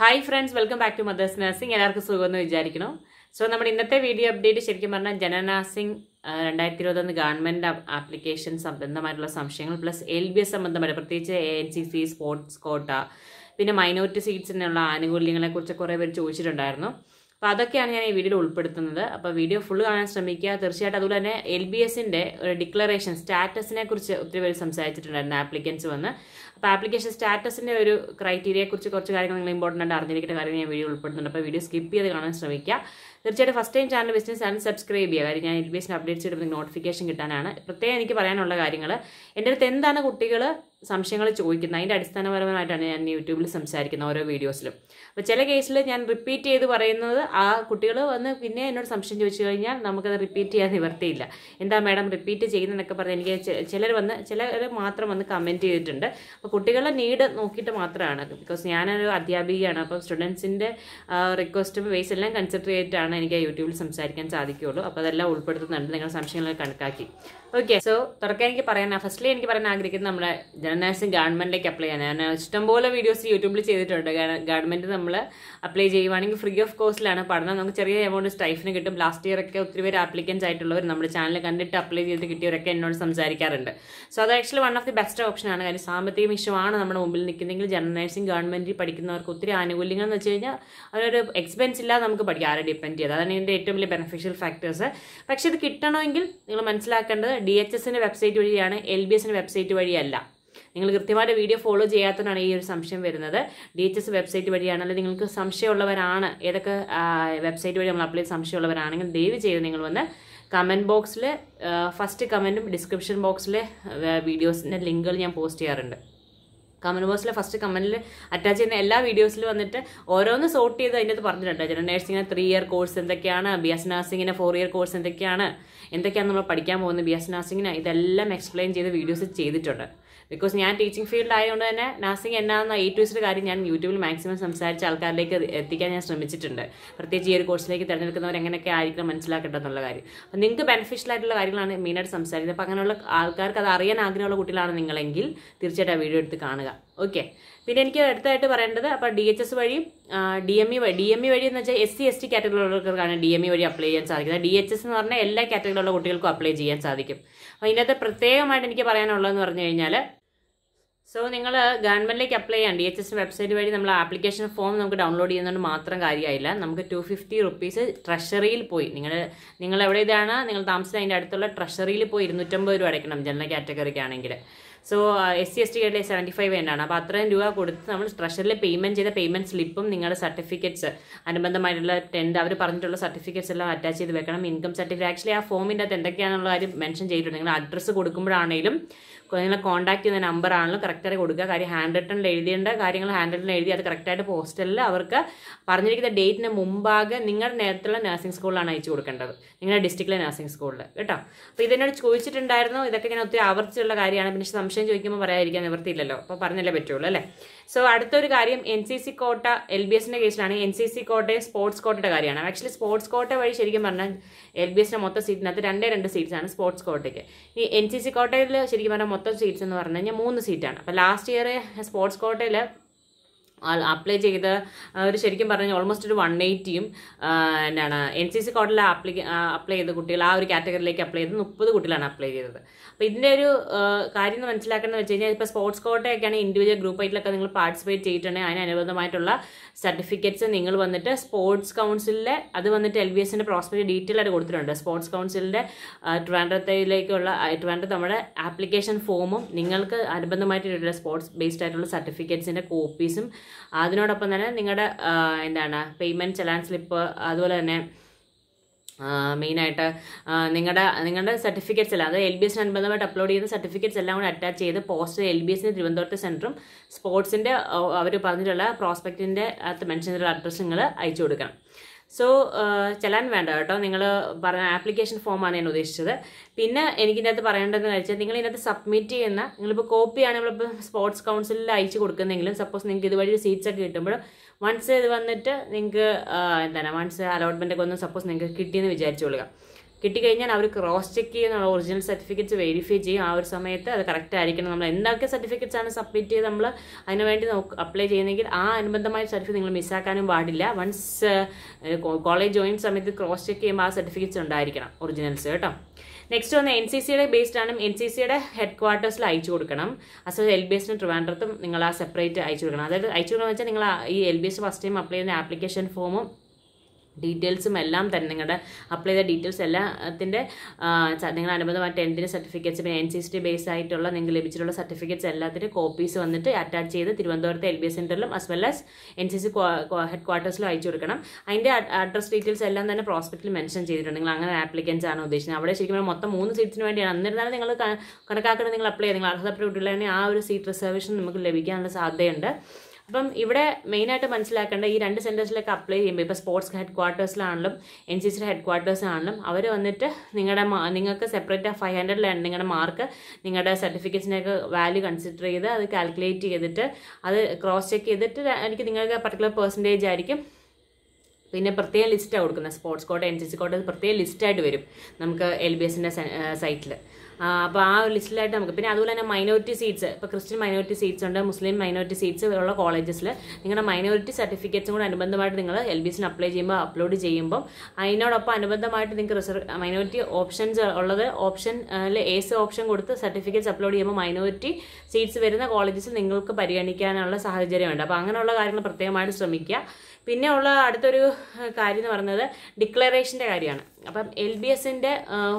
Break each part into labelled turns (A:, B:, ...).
A: hi friends welcome back to mother's nursing എല്ലാവർക്കും സുഖമെന്ന് വിചാരിക്കണം സോ നമ്മുടെ ഇന്നത്തെ വീഡിയോ അപ്ഡേറ്റ് ശരിക്കും പറഞ്ഞാൽ ജനനാസിംഗ് രണ്ടായിരത്തി ഇരുപത്തൊന്ന് ഗവൺമെൻറ് ആപ്ലിക്കേഷൻ സംബന്ധമായിട്ടുള്ള സംശയങ്ങൾ പ്ലസ് എൽ ബി എസ് സംബന്ധമായിട്ട് പ്രത്യേകിച്ച് A N C C sports quota പിന്നെ മൈനോറിറ്റി സീറ്റ്സിനുള്ള ആനുകൂല്യങ്ങളെക്കുറിച്ച് കുറേ പേര് ചോദിച്ചിട്ടുണ്ടായിരുന്നു അപ്പം അതൊക്കെയാണ് ഞാൻ ഈ വീഡിയോയിൽ ഉൾപ്പെടുത്തുന്നത് അപ്പോൾ വീഡിയോ ഫുൾ കാണാൻ ശ്രമിക്കുക തീർച്ചയായിട്ടും അതുപോലെ തന്നെ എൽ ബി എസിൻ്റെ ഒരു ഡിക്ലറേഷൻ സ്റ്റാറ്റസിനെ കുറിച്ച് ഒത്തിരി പേര് സംസാരിച്ചിട്ടുണ്ടായിരുന്നു ആപ്ലിക്കൻസ് വന്ന് അപ്പോൾ ആപ്ലിക്കേഷൻ സ്റ്റാറ്റസിൻ്റെ ഒരു ക്രൈറ്റീരിയയെക്കുറിച്ച് കുറച്ച് കാര്യങ്ങൾ നിങ്ങൾ ഇമ്പോർട്ടൻ്റ് ആയിട്ട് അറിഞ്ഞിരിക്കേണ്ട കാര്യങ്ങൾ ഞാൻ വീഡിയോ ഉൾപ്പെടുത്തുന്നുണ്ട് അപ്പോൾ വീഡിയോ സ്കിപ്പ് ചെയ്ത് കാണാൻ ശ്രമിക്കുക തീർച്ചയായിട്ടും ഫസ്റ്റ് ടൈം ചാനൽ ബിസിനസ് ആണ് സബ്സ്ക്രൈബ് ചെയ്യുക കാര്യം ഞാൻ എഡ്യൂക്കേഷൻ അപ്ഡേറ്റ്സ് നിങ്ങൾക്ക് നോട്ടിഫിക്കേഷൻ കിട്ടാനാണ് പ്രത്യേകം എനിക്ക് പറയാനുള്ള കാര്യങ്ങൾ എൻ്റെ അടുത്ത് എന്താണ് കുട്ടികൾ സംശയങ്ങൾ ചോദിക്കുന്നത് അതിൻ്റെ അടിസ്ഥാനപരമായിട്ടാണ് ഞാൻ യൂട്യൂബിൽ സംസാരിക്കുന്നത് ഓരോ വീഡിയോസിലും അപ്പോൾ ചില കേസിൽ ഞാൻ റിപ്പീറ്റ് ചെയ്ത് പറയുന്നത് ആ കുട്ടികൾ വന്ന് പിന്നെ എന്നോട് സംശയം ചോദിച്ചു കഴിഞ്ഞാൽ നമുക്കത് റിപ്പീറ്റ് ചെയ്യാൻ നിവർത്തിയില്ല എന്താ മാഡം റിപ്പീറ്റ് ചെയ്യുന്നതെന്നൊക്കെ പറഞ്ഞ് എനിക്ക് ചിലർ വന്ന് ചിലർ മാത്രം വന്ന് കമൻറ്റ് ചെയ്തിട്ടുണ്ട് അപ്പോൾ കുട്ടികളുടെ നീഡ് നോക്കിയിട്ട് മാത്രമാണ് ബിക്കോസ് ഞാനൊരു അധ്യാപികയാണ് അപ്പോൾ സ്റ്റുഡൻസിൻ്റെ റിക്വസ്റ്റും വേസ് എല്ലാം കൺസിഡർ ചെയ്തിട്ടാണ് കാരണം എനിക്ക് യൂട്യൂബിൽ സംസാരിക്കാൻ സാധിക്കുകയുള്ളൂ അപ്പോൾ അതെല്ലാം ഉൾപ്പെടുത്തുന്നുണ്ട് നിങ്ങൾ സംശയങ്ങൾ കണക്കാക്കി ഓക്കെ സോ തുറക്കാൻ എനിക്ക് പറയാനാണ് ഫസ്റ്റ്ലി എനിക്ക് പറയാൻ ആഗ്രഹിക്കുന്നത് നമ്മുടെ നഴ്സിംഗ് ഗവൺമെൻറ്റിലേക്ക് അപ്ലൈ ചെയ്യാനാണ് ഞാൻ ഇഷ്ടംപോലെ വീഡിയോസ് യൂട്യൂബിൽ ചെയ്തിട്ടുണ്ട് ഗവൺമെൻറ് നമ്മൾ അപ്ലൈ ചെയ്യുവാണെങ്കിൽ ഫ്രീ ഓഫ് കോസ്റ്റിലാണ് പഠനം നമുക്ക് ചെറിയ എമൗണ്ട് സ്റ്റൈഫിന് കിട്ടും ലാസ്റ്റ് ഇയർ ഒക്കെ ഒത്തിരി പേര് ആപ്ലിക്കൻസ് ആയിട്ടുള്ളവർ നമ്മുടെ ചാനൽ കണ്ടിട്ട് അപ്ലൈ ചെയ്ത് കിട്ടിയവരൊക്കെ എന്നോട് സംസാരിക്കാറുണ്ട് സോ അത് actually one of the best ഓപ്ഷനാണ് കാര്യം സാമ്പത്തിക വിഷയമാണ് നമ്മുടെ മുമ്പിൽ നിൽക്കുന്നതെങ്കിൽ ജനറൽ നഴ്സിംഗ് ഗവൺമെൻറ്റിൽ പഠിക്കുന്നവർക്ക് ഒത്തിരി ആനുകൂല്യങ്ങൾ എന്ന് വെച്ച് കഴിഞ്ഞാൽ അവരൊരു എക്സ്പെൻസ് ഇല്ലാതെ നമുക്ക് പഠിക്കാം ആരെ ഡിപ്പെൻഡ് കിട്ടിയത് അതാണ് ഇതിൻ്റെ ഏറ്റവും വലിയ ബെനിഫിഷ്യൽ ഫാക്ടേഴ്സ് പക്ഷെ ഇത് കിട്ടണമെങ്കിൽ നിങ്ങൾ മനസ്സിലാക്കേണ്ടത് ഡി എച്ച് എസിൻ്റെ വെബ്സൈറ്റ് വഴിയാണ് എൽ ബി എസിൻ്റെ വെബ്സൈറ്റ് വഴിയല്ല നിങ്ങൾ കൃത്യമായിട്ട് വീഡിയോ ഫോളോ ചെയ്യാത്തതാണ് ഈ ഒരു സംശയം വരുന്നത് ഡി എച്ച് എസ് വെബ്സൈറ്റ് വഴിയാണ് അല്ലെങ്കിൽ നിങ്ങൾക്ക് സംശയമുള്ളവരാണ് ഏതൊക്കെ വെബ്സൈറ്റ് വഴി നമ്മൾ അപ്ലൈ സംശയമുള്ളവരാണെങ്കിൽ ദയവ് ചെയ്ത് നിങ്ങൾ വന്ന് കമൻറ്റ് ബോക്സിൽ ഫസ്റ്റ് കമൻറ്റും ഡിസ്ക്രിപ്ഷൻ ബോക്സിലെ വീഡിയോസിൻ്റെ ലിങ്കുകൾ ഞാൻ പോസ്റ്റ് ചെയ്യാറുണ്ട് കമൻറ്റ് ബോക്സിലെ ഫസ്റ്റ് കമൻറ്റിൽ അറ്റാച്ച് ചെയ്യുന്ന എല്ലാ വീഡിയോസിലും വന്നിട്ട് ഓരോന്ന് സോർട്ട് ചെയ്ത് അതിൻ്റെ അത് പറഞ്ഞിട്ടുണ്ട് ജനറൽ നേഴ്സിങ്ങിന് ത്രീ ഇയർ കോഴ്സ് എന്തൊക്കെയാണ് ബി എസ് നഴ്സിങ്ങിന് ഫോർ ഇയർ കോഴ്സ് എന്തൊക്കെയാണ് എന്തൊക്കെയാണ് നമ്മൾ പഠിക്കാൻ പോകുന്നത് ബി എസ് നഴ്സിങ്ങിന് ഇതെല്ലാം എക്സ്പ്ലെയിൻ ചെയ്ത് വീഡിയോസ് ചെയ്തിട്ടുണ്ട് ബിക്കോസ് ഞാൻ ടീച്ചിങ് ഫീൽഡ് ആയതുകൊണ്ട് തന്നെ നഴ്സിംഗ് എന്നാന്ന് എ ടു ഇസിൻ്റെ കാര്യം ഞാൻ യൂട്യൂബിൽ മാക്സിമം സംസാരിച്ച് ആൾക്കാരിലേക്ക് എത്തിക്കാൻ ഞാൻ ശ്രമിച്ചിട്ടുണ്ട് പ്രത്യേകിച്ച് ഈ ഒരു കോഴ്സിലേക്ക് തിരഞ്ഞെടുക്കുന്നവർ എങ്ങനെയൊക്കെ ആയിരിക്കണം മനസ്സിലാക്കട്ടെ എന്നുള്ള കാര്യം അപ്പം നിങ്ങൾക്ക് ബെനിഫിഷ്യൽ ആയിട്ടുള്ള കാര്യങ്ങളാണ് മെയിനായിട്ട് സംസാരിക്കുന്നത് അപ്പോൾ അങ്ങനെയുള്ള ആൾക്കാർക്ക് അത് അറിയാൻ ആഗ്രഹമുള്ള കുട്ടികളാണ് നിങ്ങളെങ്കിൽ തീർച്ചയായിട്ടും ആ വീഡിയോ എടുത്ത് കാണുക ഓക്കെ പിന്നെ എനിക്ക് അടുത്തായിട്ട് പറയേണ്ടത് അപ്പോൾ ഡി എച്ച് എസ് വഴി ഡി എം ഇ വഴി ഡി എം ഇ വഴി എന്ന് വെച്ചാൽ എസ് സി എസ് ടി കാറ്റഗറികൾക്കാണ് ഡി എം ഇ e വഴി അപ്ലൈ ചെയ്യാൻ സാധിക്കുന്നത് ഡി എച്ച് എസ് എന്ന് പറഞ്ഞാൽ എല്ലാ കാറ്റഗറിയിലുള്ള കുട്ടികൾക്കും അപ്ലൈ ചെയ്യാൻ സാധിക്കും അപ്പോൾ ഇതിനകത്ത് പ്രത്യേകമായിട്ട് എനിക്ക് പറയാനുള്ളതെന്ന് പറഞ്ഞു കഴിഞ്ഞാൽ സോ നിങ്ങൾ ഗവൺമെൻറ്റിലേക്ക് അപ്ലൈ ചെയ്യാൻ ഡി എച്ച് എസ് വെബ്സൈറ്റ് വഴി നമ്മൾ ആപ്ലിക്കേഷൻ ഫോം നമുക്ക് ഡൗൺലോഡ് ചെയ്യുന്നതുകൊണ്ട് മാത്രം കാര്യമായില്ല നമുക്ക് ടു ഫിഫ്റ്റി റുപ്പീസ് ട്രഷറിയിൽ പോയി നിങ്ങൾ നിങ്ങൾ എവിടെ ഇതാണ് നിങ്ങൾ താമസിച്ച അതിൻ്റെ അടുത്തുള്ള ട്രഷറിയിൽ പോയി ഇരുന്നൂറ്റമ്പത് രൂപ അടയ്ക്കണം ജനറൽ കാറ്റഗറിക്കാണെങ്കിൽ so S C S T കാർഡിലെ സെവൻറ്റി ഫൈവ് ആണ് അപ്പോൾ അത്രയും രൂപ കൊടുത്ത് നമ്മൾ ട്രഷറിൽ പേയ്മെൻറ്റ് ചെയ്ത പേയ്മെൻറ്റ് സ്ലിപ്പും നിങ്ങളുടെ സർട്ടിഫിക്കറ്റ്സ് അനുബന്ധമായിട്ടുള്ള ടെൻത്ത് അവർ പറഞ്ഞിട്ടുള്ള സർട്ടിഫിക്കറ്റ്സ് എല്ലാം അറ്റാച്ച് ചെയ്ത് വെക്കണം ഇൻകം സർട്ടിഫിക്കറ്റ് ആക്ച്വലി ആ ഫോമിൻ്റെ അകത്ത് എന്തൊക്കെയാണെന്നുള്ള കാര്യം മെൻഷൻ ചെയ്തിട്ടുണ്ട് നിങ്ങൾ അഡ്രസ്സ് കൊടുക്കുമ്പോഴാണെങ്കിലും നിങ്ങളെ കോൺടാക്ട് ചെയ്യുന്ന നമ്പർ ആണല്ലോ കറക്റ്റായി കൊടുക്കുക കാര്യം ഹാൻഡ് റിട്ടണിൽ എഴുതിയേണ്ട കാര്യങ്ങൾ ഹാൻഡ് റിട്ടണിൽ എഴുതി അത് കറക്റ്റായിട്ട് പോസ്റ്റലിൽ അവർക്ക് പറഞ്ഞിരിക്കുന്ന ഡേറ്റിന് മുമ്പാകെ നിങ്ങളുടെ നേരത്തുള്ള നഴ്സിംഗ് സ്കൂളിലാണ് അയച്ചു കൊടുക്കേണ്ടത് നിങ്ങളുടെ ഡിസ്ട്രിക്റ്റിലെ നഴ്സിംഗ് സ്കൂളിൽ കേട്ടോ അപ്പോൾ ഇതിനോട് ചോദിച്ചിട്ടുണ്ടായിരുന്നു ഇതൊക്കെ ഞാൻ ഒത്തിരി ആവർത്തിച്ചുള്ള കാര്യമാണ് പിന്നെ സംശയം ചോദിക്കുമ്പോൾ പറയാതിരിക്കാൻ നിവൃത്തിയില്ലല്ലോ അപ്പോൾ പറഞ്ഞല്ലേ പറ്റുള്ളൂ അല്ലേ സോ അടുത്തൊരു കാര്യം N C C quota L B എസിൻ്റെ കേസിലാണ് എൻ സി സി കോട്ടയും സ്പോർട്സ് കോട്ടയുടെ കാര്യമാണ് ആക്ച്വലി സ്പോർട്സ് കോട്ട വഴി ശരിക്കും പറഞ്ഞാൽ എൽ ബി എസിൻ്റെ മൊത്തം സീറ്റിനകത്ത് രണ്ടേ രണ്ട് സീറ്റ്സാണ് സ്പോർട്സ് കോട്ടയ്ക്ക് ഈ എൻ സി സി കോട്ടയിൽ ശരിക്കും പറഞ്ഞാൽ മൊത്തം സീറ്റ്സ് എന്ന് പറഞ്ഞു കഴിഞ്ഞാൽ മൂന്ന് സീറ്റാണ് അപ്പോൾ ലാസ്റ്റ് ഇയർ സ്പോർട്സ് കോട്ടയിൽ അപ്ലൈ ചെയ്ത ഒരു ശരിക്കും പറഞ്ഞാൽ ഓൾമോസ്റ്റ് ഒരു വൺ എയ്റ്റിയും എന്താണ് എൻ സി സി കോഡിൽ അപ്ലൈ അപ്ലൈ ചെയ്ത കുട്ടികൾ ആ ഒരു കാറ്റഗറിയിലേക്ക് അപ്ലൈ ചെയ്ത് മുപ്പത് കുട്ടികളാണ് അപ്ലൈ ചെയ്തത് അപ്പോൾ ഇതിൻ്റെ ഒരു കാര്യം എന്ന് മനസ്സിലാക്കുന്നത് വെച്ച് കഴിഞ്ഞാൽ ഇപ്പോൾ സ്പോർട്സ് കോട്ടയൊക്കെയാണ് ഇൻഡിവിജ്വൽ ഗ്രൂപ്പ് ആയിട്ടൊക്കെ നിങ്ങൾ പാർട്ടിസിപ്പേറ്റ് ചെയ്തിട്ടുണ്ടെങ്കിൽ അതിനനുബന്ധമായിട്ടുള്ള സർട്ടിഫിക്കറ്റ്സ് നിങ്ങൾ വന്നിട്ട് സ്പോർട്സ് കൗൺസിലിലെ അത് വന്നിട്ട് എൽ ബി എസിൻ്റെ പ്രോസ്പെക്റ്റ് ഡീറ്റെയിൽ ആയിട്ട് കൊടുത്തിട്ടുണ്ട് സ്പോർട്സ് കൗൺസിലിൻ്റെ ട്രിവാൻഡ്രത്തിലേക്കുള്ള ട്രിവാൻഡ്രത്ത് നമ്മുടെ ആപ്ലിക്കേഷൻ ഫോമും നിങ്ങൾക്ക് അനുബന്ധമായിട്ടുള്ള സ്പോർട്സ് ബേസ്ഡ് ആയിട്ടുള്ള സർട്ടിഫിക്കറ്റ്സിൻ്റെ കോപ്പീസും അതിനോടൊപ്പം തന്നെ നിങ്ങളുടെ എന്താണ് പേയ്മെൻറ്റ് ചലാൻ സ്ലിപ്പ് അതുപോലെ തന്നെ മെയിനായിട്ട് നിങ്ങളുടെ നിങ്ങളുടെ സർട്ടിഫിക്കറ്റ്സ് എല്ലാം അതായത് എൽ ബി എസിന് അനുബന്ധമായിട്ട് അപ്ലോഡ് ചെയ്യുന്ന സർട്ടിഫിക്കറ്റ്സ് എല്ലാം കൂടെ അറ്റാച്ച് ചെയ്ത് പോസ്റ്റ് എൽ ബി എസിന് തിരുവനന്തപുരത്ത് സെൻറ്ററും സ്പോർട്സിൻ്റെ അവർ പറഞ്ഞിട്ടുള്ള പ്രോസ്പെക്റ്റിൻ്റെ അകത്ത് മെൻഷൻ ചെയ്തിട്ടുള്ള അഡ്രസ്സ് നിങ്ങൾ അയച്ചു കൊടുക്കണം സോ uh, ചെല്ലാൻ വേണ്ട കേട്ടോ നിങ്ങൾ പറഞ്ഞ ആപ്ലിക്കേഷൻ ഫോമാണ് ഞാൻ ഉദ്ദേശിച്ചത് പിന്നെ എനിക്കിതിനകത്ത് പറയേണ്ടതെന്ന് വെച്ചാൽ നിങ്ങൾ ഇതിനകത്ത് സബ്മിറ്റ് ചെയ്യുന്ന നിങ്ങളിപ്പോൾ കോപ്പിയാണ് നമ്മളിപ്പോൾ സ്പോർട്സ് കൗൺസിലിൽ അയച്ചു കൊടുക്കുന്നെങ്കിലും സപ്പോസ് നിങ്ങൾക്ക് ഇതുവഴി സീറ്റ്സൊക്കെ കിട്ടുമ്പോൾ വൺസ് ഇത് വന്നിട്ട് നിങ്ങൾക്ക് എന്താണ് വൺസ് അലോട്ട്മെൻറ്റൊക്കെ ഒന്ന് സപ്പോസ് നിങ്ങൾക്ക് കിട്ടിയെന്ന് വിചാരിച്ചു കൊള്ളുക കിട്ടിക്കഴിഞ്ഞാൽ അവർ ക്രോസ് ചെക്ക് ചെയ്യുന്ന ഒറിജിനൽ സർട്ടിഫിക്കറ്റ്സ് വെരിഫൈ ചെയ്യും ആ ഒരു സമയത്ത് അത് കറക്റ്റ് ആയിരിക്കണം നമ്മൾ എന്തൊക്കെ സർട്ടിഫിക്കറ്റ്സ് ആണ് സബ്മിറ്റ് ചെയ്ത് നമ്മൾ അതിന് വേണ്ടി നോക്ക് അപ്ലൈ ചെയ്യുന്നെങ്കിൽ ആ അനുബന്ധമായ സർട്ടിഫിക്കറ്റ് നിങ്ങൾ മിസ്സാക്കാനും പാടില്ല വൺസ് കോളേജ് ജോയിൻ സമയത്ത് ക്രോസ് ചെക്ക് ചെയ്യുമ്പോൾ ആ സർട്ടിഫിക്കറ്റ്സ് ഉണ്ടായിരിക്കണം ഒറിജിനൽസ് കേട്ടോ നെക്സ്റ്റ് വന്ന് എൻ സി സിയുടെ ബേസ്ഡ് ആണ് എൻ സി സിയുടെ ഹെഡ് ക്വാർട്ടേഴ്സിൽ അയച്ചു കൊടുക്കണം അസോ എൽ ബി എസിന് ട്രിവാൻഡ്രത്തും നിങ്ങൾ ആ സെപ്പറേറ്റ് അയച്ചു കൊടുക്കണം അതായത് അയച്ചു കൊടുക്കണം വെച്ചാൽ നിങ്ങൾ ഈ L B S first time apply ചെയ്യുന്ന ആപ്ലിക്കേഷൻ ഫോമും ഡീറ്റെയിൽസും എല്ലാം തന്നെ നിങ്ങളുടെ അപ്ലൈ ചെയ്ത ഡീറ്റെയിൽസ് എല്ലാത്തിൻ്റെ നിങ്ങളുടെ അനുബന്ധമായ ടെൻത്തിൻ്റെ സർട്ടിഫിക്കറ്റ്സ് പിന്നെ N C C T base ആയിട്ടുള്ള നിങ്ങൾക്ക് ലഭിച്ചിട്ടുള്ള സർട്ടിഫിക്കറ്റ്സ് എല്ലാത്തിൻ്റെ കോപ്പീസ് വന്നിട്ട് അറ്റാച്ച് ചെയ്ത് തിരുവനന്തപുരത്തെ എൽ ബി എസ് സെൻറ്ററിലും as well as N C C head ക്വാർട്ടേഴ്സിലും അയച്ചു കൊടുക്കണം അതിൻ്റെ അഡ്രസ് ഡീറ്റെയിൽസ് എല്ലാം തന്നെ പ്രോസ്പെക്റ്റിൽ മെൻഷൻ ചെയ്തിട്ടുണ്ട് നിങ്ങൾ അങ്ങനെ ആപ്ലിക്കൻസ് ആണ് ഉദ്ദേശിക്കുന്നത് അവിടെ ശരിക്കും മൊത്തം മൂന്ന് സീറ്റ്സിന് വേണ്ടിയാണ് എന്നിരുന്നാലും നിങ്ങൾ കണക്കാക്കുന്നത് നിങ്ങൾ അപ്ലൈ ചെയ്ത് നിങ്ങൾ അർഹതപ്പെട്ടുള്ള ആ ഒരു സീറ്റ് റിസർവേഷൻ നമുക്ക് ലഭിക്കാനുള്ള സാധ്യതയുണ്ട് അപ്പം ഇവിടെ മെയിനായിട്ട് മനസ്സിലാക്കേണ്ട ഈ രണ്ട് സെൻറ്റേഴ്സിലൊക്കെ അപ്ലൈ ചെയ്യുമ്പോൾ ഇപ്പോൾ സ്പോർട്സ് ഹെഡ് ക്വാർട്ടേഴ്സിലാണെങ്കിലും എൻ സി സിയുടെ ഹെഡ് ക്വാർട്ടേഴ്സിലാണെങ്കിലും അവർ വന്നിട്ട് നിങ്ങളുടെ നിങ്ങൾക്ക് സെപ്പറേറ്റ് ഫൈവ് ഹൺഡ്രഡിലാണ് നിങ്ങളുടെ മാർക്ക് നിങ്ങളുടെ സർട്ടിഫിക്കറ്റ്സിൻ്റെയൊക്കെ വാല്യൂ കൺസിഡർ ചെയ്ത് അത് കാൽക്കുലേറ്റ് ചെയ്തിട്ട് അത് ക്രോസ് ചെക്ക് ചെയ്തിട്ട് എനിക്ക് നിങ്ങൾക്ക് പർട്ടിക്കുലർ പെർസെൻറ്റേജ് ആയിരിക്കും പിന്നെ പ്രത്യേക ലിസ്റ്റാണ് കൊടുക്കുന്നത് sports quota N C C കോട്ട പ്രത്യേക ലിസ്റ്റായിട്ട് വരും നമുക്ക് എൽ ബി എസിൻ്റെ സൈറ്റിൽ അപ്പോൾ ആ ഒരു ലിസ്റ്റിലായിട്ട് നമുക്ക് പിന്നെ അതുപോലെ തന്നെ മൈനോറിറ്റി സീറ്റ്സ് ഇപ്പോൾ ക്രിസ്ത്യൻ മൈനോറിറ്റി സീറ്റ്സ് ഉണ്ട് മുസ്ലിം മൈനോറിറ്റി സീറ്റ്സ് ഉള്ള കോളേജസിൽ നിങ്ങളുടെ മൈനോറിറ്റി സർട്ടിഫിക്കറ്റ്സും കൂടെ അനുബന്ധമായിട്ട് നിങ്ങൾ എൽ ബി സിന് അപ്ലൈ ചെയ്യുമ്പോൾ അപ്ലോഡ് ചെയ്യുമ്പോൾ അതിനോടൊപ്പം അനുബന്ധമായിട്ട് നിങ്ങൾക്ക് റിസർവ് മൈനോറിറ്റി ഓപ്ഷൻസ് ഉള്ളത് ഓപ്ഷൻ ഏസ് ഓപ്ഷൻ കൊടുത്ത് സർട്ടിഫിക്കറ്റ്സ് അപ്ലോഡ് ചെയ്യുമ്പോൾ മൈനോറിറ്റി സീറ്റ്സ് വരുന്ന കോളേജസിൽ നിങ്ങൾക്ക് പരിഗണിക്കാനുള്ള സാഹചര്യമുണ്ട് അപ്പോൾ അങ്ങനെയുള്ള കാര്യങ്ങൾ പ്രത്യേകമായിട്ട് ശ്രമിക്കുക പിന്നെ ഉള്ള അടുത്തൊരു കാര്യം എന്ന് പറയുന്നത് ഡിക്ലറേഷൻ്റെ കാര്യമാണ് അപ്പം എൽ ബി എസിൻ്റെ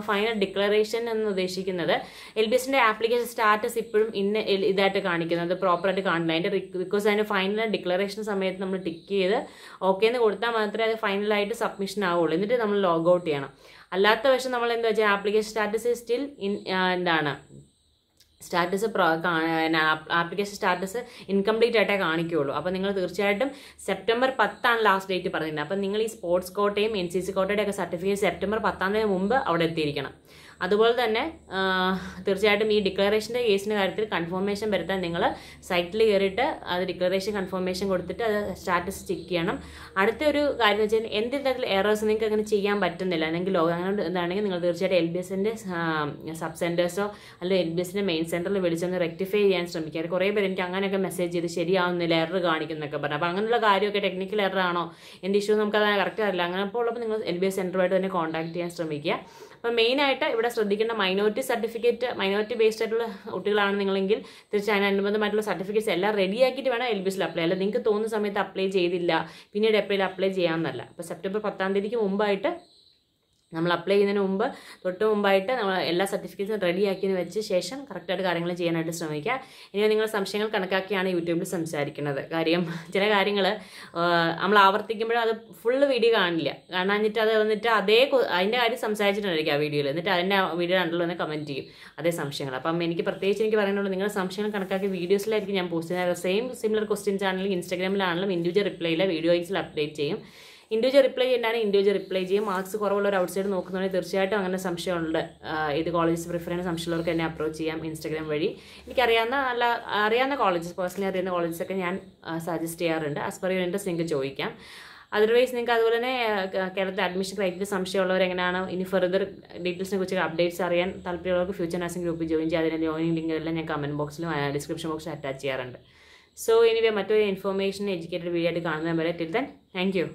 A: ഫൈനൽ ഡിക്ലറേഷൻ എന്ന് ഉദ്ദേശിക്കുന്നത് എൽ ബി എസിൻ്റെ ആപ്ലിക്കേഷൻ സ്റ്റാറ്റസ് ഇപ്പോഴും ഇന്ന് ഇതായിട്ട് കാണിക്കുന്നത് പ്രോപ്പറായിട്ട് കാണില്ല അതിൻ്റെ റിക്വസ്റ്റ് അതിൻ്റെ ഫൈനൽ ഡിക്ലറേഷൻ സമയത്ത് നമ്മൾ ടിക്ക് ചെയ്ത് ഓക്കെ എന്ന് കൊടുത്താൽ മാത്രമേ അത് ഫൈനലായിട്ട് സബ്മിഷൻ ആവുള്ളൂ എന്നിട്ട് നമ്മൾ ലോഗ് ഔട്ട് ചെയ്യണം അല്ലാത്ത പക്ഷം നമ്മൾ എന്താ വെച്ചാൽ ആപ്ലിക്കേഷൻ സ്റ്റാറ്റസ് സ്റ്റിൽ ഇൻ എന്താണ് സ്റ്റാറ്റസ് ആപ്ലിക്കേഷൻ സ്റ്റാറ്റസ് ഇൻകംപ്ലീറ്റ് ആയിട്ടേ കാണിക്കുകയുള്ളൂ അപ്പോൾ നിങ്ങൾ തീർച്ചയായിട്ടും സെപ്റ്റംബർ പത്താണ് ലാസ്റ്റ് ഡേറ്റ് പറഞ്ഞിട്ടുണ്ട് അപ്പോൾ നിങ്ങൾ ഈ സ്പോർട്സ് കോട്ടയും എൻ സി സി കോട്ടയുടെ ഒക്കെ സർട്ടിഫിക്കറ്റ് സെപ്റ്റംബർ പത്താം തീയതി മുമ്പ് അവിടെ എത്തിയിരിക്കണം അതുപോലെ തന്നെ തീർച്ചയായിട്ടും ഈ ഡിക്ലറേഷൻ്റെ കേസിൻ്റെ കാര്യത്തിൽ കൺഫോമേഷൻ വരുത്താൻ നിങ്ങൾ സൈറ്റിൽ കയറിയിട്ട് അത് ഡിക്ലറേഷൻ കൺഫോമേഷൻ കൊടുത്തിട്ട് അത് സ്റ്റാറ്റസ് ചെക്ക് ചെയ്യണം അടുത്ത ഒരു കാര്യം എന്ന് വെച്ചാൽ എന്ത് തരത്തിൽ എറേഴ്സ് നിങ്ങൾക്ക് അങ്ങനെ ചെയ്യാൻ പറ്റുന്നില്ല അല്ലെങ്കിൽ ലോക അങ്ങനെ എന്താണെങ്കിൽ നിങ്ങൾ തീർച്ചയായിട്ടും എൽ ബി എസിൻ്റെ സബ് സെൻറ്റേഴ്സോ അല്ലെങ്കിൽ എൽ ബി എസിൻ്റെ മെയിൻ സെൻറ്ററിൽ വിളിച്ചൊന്ന് റെക്ടിഫൈ ചെയ്യാൻ ശ്രമിക്കാറ് കുറേ പേര് എനിക്ക് അങ്ങനെയൊക്കെ മെസ്സേജ് ചെയ്ത് ശരിയാവുന്നില്ല എറർ കാണിക്കുന്നൊക്കെ പറഞ്ഞു അപ്പോൾ അങ്ങനെയുള്ള കാര്യമൊക്കെ ടെക്നിക്കൽ എറർ ആണോ എൻ്റെ ഇഷ്യൂ നമുക്കത് കറക്റ്റ് അറിയില്ല അങ്ങനെ ഉള്ളപ്പോൾ നിങ്ങൾ എൽ ബി എസ് സെൻറ്ററുമായിട്ട് തന്നെ കോൺടാക്ട് ചെയ്യാൻ ശ്രമിക്കുക അപ്പോൾ മെയിനായിട്ട് ഇവിടെ ശ്രദ്ധിക്കേണ്ട മൈനോറിറ്റി സർട്ടിഫിക്കറ്റ് മൈനോറിറ്റി ബേസ്ഡ് ആയിട്ടുള്ള കുട്ടികളാണ് നിങ്ങളെങ്കിൽ തീർച്ചയായും അതിനനുബന്ധമായിട്ടുള്ള സർട്ടിഫിക്കറ്റ്സ് എല്ലാം റെഡിയാക്കിയിട്ട് വേണം എൽ ബി അപ്ലൈ അല്ല നിങ്ങൾക്ക് തോന്നുന്ന സമയത്ത് അപ്ലൈ ചെയ്തില്ല പിന്നീട് എപ്പോഴും അപ്ലൈ ചെയ്യാമെന്നല്ല അപ്പോൾ സെപ്റ്റംബർ പത്താം തീയതിക്ക് മുമ്പായിട്ട് നമ്മൾ അപ്ലൈ ചെയ്യുന്നതിന് മുമ്പ് തൊട്ട് മുമ്പായിട്ട് നമ്മൾ എല്ലാ സർട്ടിഫിക്കറ്റ്സും റെഡിയാക്കിയെന്ന് വെച്ച് ശേഷം കറക്റ്റായിട്ട് കാര്യങ്ങൾ ചെയ്യാനായിട്ട് ശ്രമിക്കുക ഇനി നിങ്ങൾ സംശയങ്ങൾ കണക്കാക്കിയാണ് യൂട്യൂബിൽ സംസാരിക്കുന്നത് കാര്യം ചില കാര്യങ്ങൾ നമ്മൾ ആവർത്തിക്കുമ്പോഴും അത് ഫുള്ള് വീഡിയോ കാണില്ല കാണാഞ്ഞിട്ട് അത് വന്നിട്ട് അതേ അതിൻ്റെ കാര്യം സംസാരിച്ചിട്ടുണ്ടായിരിക്കും ആ വീഡിയോയിൽ എന്നിട്ട് അതിൻ്റെ വീഡിയോ കണ്ടല്ലോ എന്ന് കമൻറ്റ് ചെയ്യും അതേ സംശയങ്ങൾ അപ്പം എനിക്ക് പ്രത്യേകിച്ച് എനിക്ക് പറയുന്നുള്ളൂ നിങ്ങൾ സംശയങ്ങൾ കണക്കാക്കി വീഡിയോസിലായിരിക്കും ഞാൻ പോസ്റ്റ് ചെയ്യുന്നത് സെയിം സിമിലർ ക്വസ്റ്റ്യൻസ് ആണെങ്കിലും ഇൻസ്റ്റാഗ്രാമിലാണെങ്കിലും ഇൻഡിവിജ്വൽ റിപ്ലൈയിലെ വീഡിയോസിൽ അപ്ഡേറ്റ് ചെയ്യും ഇൻഡിവിജ്വൽ റിപ്ലൈ ചെയ്യേണ്ടതാണ് ഇൻഡിവിജ്വൽ റിപ്ലൈ ചെയ്യും മാർക്സ് കുറവുള്ള ഒരു ഔട്ട്സൈഡ് നോക്കുന്നവരെ തീർച്ചയായിട്ടും അങ്ങനെ സംശയമുണ്ട് ഇത് കോളേജസ് പ്രിഫർ ചെയ്യുന്ന സംശയമുള്ളവർക്ക് എന്നെ അപ്രോച്ച് ചെയ്യാം ഇൻസ്റ്റാഗ്രാം വഴി എനിക്കറിയാവുന്ന നല്ല അറിയാവുന്ന കോളേജസ് പേഴ്സണലി അറിയുന്ന കോളേജസൊക്കെ ഞാൻ സജസ്റ്റ് ചെയ്യാറുണ്ട് ആസ് പെർ യൂർ ഇൻട്രസ്റ്റ് ചോദിക്കാം അതർവൈസ് നിങ്ങൾക്ക് അതുപോലെ തന്നെ കേരളത്തിൽ അഡ്മിഷൻ ക്രൈറ്റീരിയ സംശയമുള്ളവർ എങ്ങനെയാണ് ഇനി ഫെർദർ ഡീറ്റെയിൽസിനെ കുറിച്ച് അപ്ഡേറ്റ്സ് അറിയാൻ താല്പര്യമുള്ളവർക്ക് ഫ്യൂച്ചർ നഴ്സിംഗ് ഗ്രൂപ്പിൽ ജോയിൻ ചെയ്യാൻ അതിൻ്റെ ജോയിനിങ് ലിങ്കെല്ലാം ഞാൻ കമൻറ്റ് ബോക്സിലും ഡിസ്ക്രിപ്ഷൻ ബോക്സിൽ അറ്റാച്ച് ചെയ്യാറുണ്ട് സോ എനിവേ മറ്റൊരു ഇൻഫോർമേഷൻ എഡ്യൂക്കേറ്റഡ് വീഡിയോ ആയിട്ട് കാണുന്നത് വരെ ടിൽ ദൻ താങ്ക് യു